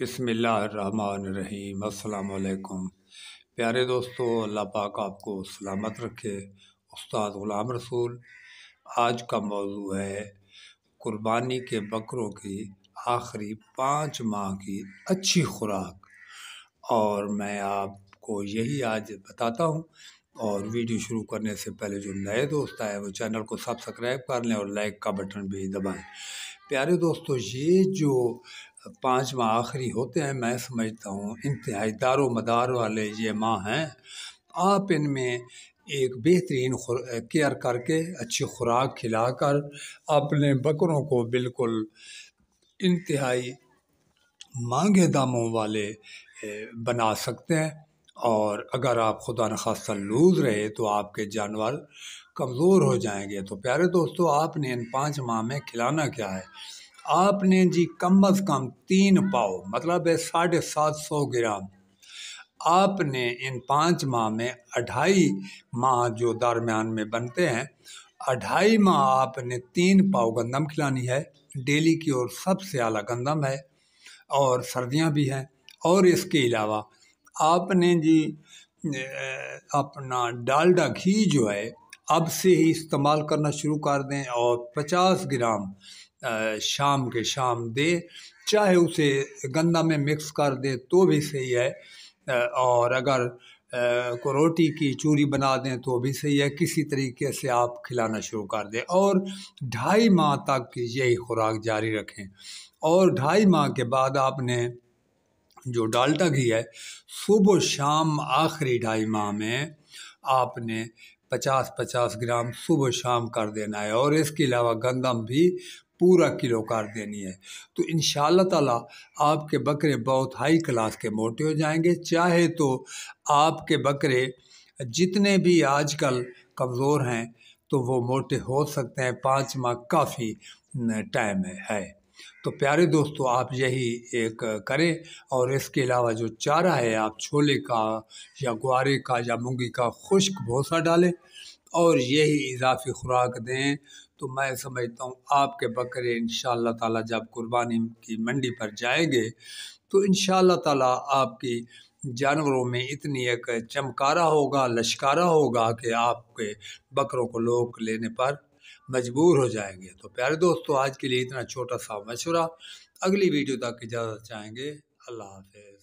बसमिलीम अल्लाम प्यारे दोस्तों अल्लाह पाक आपको सलामत रखे उस्ताद ग़ुलाम रसूल आज का मौजू है कुर्बानी के बकरों की आखिरी पाँच माह की अच्छी खुराक और मैं आपको यही आज बताता हूँ और वीडियो शुरू करने से पहले जो नए दोस्त आए वो चैनल को सब्सक्राइब कर लें और लाइक का बटन भी दबाएं प्यारे दोस्तों ये जो पाँच माह आखिरी होते हैं मैं समझता हूँ इंतहाई दारो मदार वाले ये माँ हैं आप इनमें एक बेहतरीन केयर करके अच्छी खुराक खिलाकर अपने बकरों को बिल्कुल इंतहाई मांगे दामों वाले बना सकते हैं और अगर आप खुदा न लूज रहे तो आपके जानवर कमज़ोर हो जाएंगे तो प्यारे दोस्तों आपने इन पाँच माह में खिलाना क्या है आपने जी कम अज़ कम तीन पाव मतलब है साढ़े सात सौ ग्राम आपने इन पाँच माह में अढ़ाई माह जो दरम्यान में बनते हैं अढ़ाई माह आपने तीन पाव गंदम खिलानी है डेली की ओर सबसे आला गंदम है और सर्दियां भी हैं और इसके अलावा आपने जी अपना डालडा घी जो है अब से ही इस्तेमाल करना शुरू कर दें और 50 ग्राम शाम के शाम दे चाहे उसे गंदा में मिक्स कर दे तो भी सही है और अगर को रोटी की चूरी बना दें तो भी सही है किसी तरीके से आप खिलाना शुरू कर दें और ढाई माह तक यही खुराक जारी रखें और ढाई माह के बाद आपने जो डालटा घी है सुबह शाम आखिरी ढाई माह में आपने पचास पचास ग्राम सुबह शाम कर देना है और इसके अलावा गंदम भी पूरा किलो कार देनी है तो इन ताला आपके बकरे बहुत हाई क्लास के मोटे हो जाएंगे चाहे तो आपके बकरे जितने भी आजकल कमज़ोर हैं तो वो मोटे हो सकते हैं पाँच माह काफ़ी टाइम है तो प्यारे दोस्तों आप यही एक करें और इसके अलावा जो चारा है आप छोले का या ग्वारे का या मूँगी का खुश्क भूसा डालें और यही इजाफी खुराक दें तो मैं समझता हूँ आपके बकरे इन ताला जब कुर्बानी की मंडी पर जाएंगे तो इन ताला आपकी जानवरों में इतनी एक चमकारा होगा लश्कारा होगा कि आपके बकरों को लोग लेने पर मजबूर हो जाएंगे तो प्यारे दोस्तों आज के लिए इतना छोटा सा मशवरा अगली वीडियो तक इजाज़त चाहेंगे अल्लाह हाफ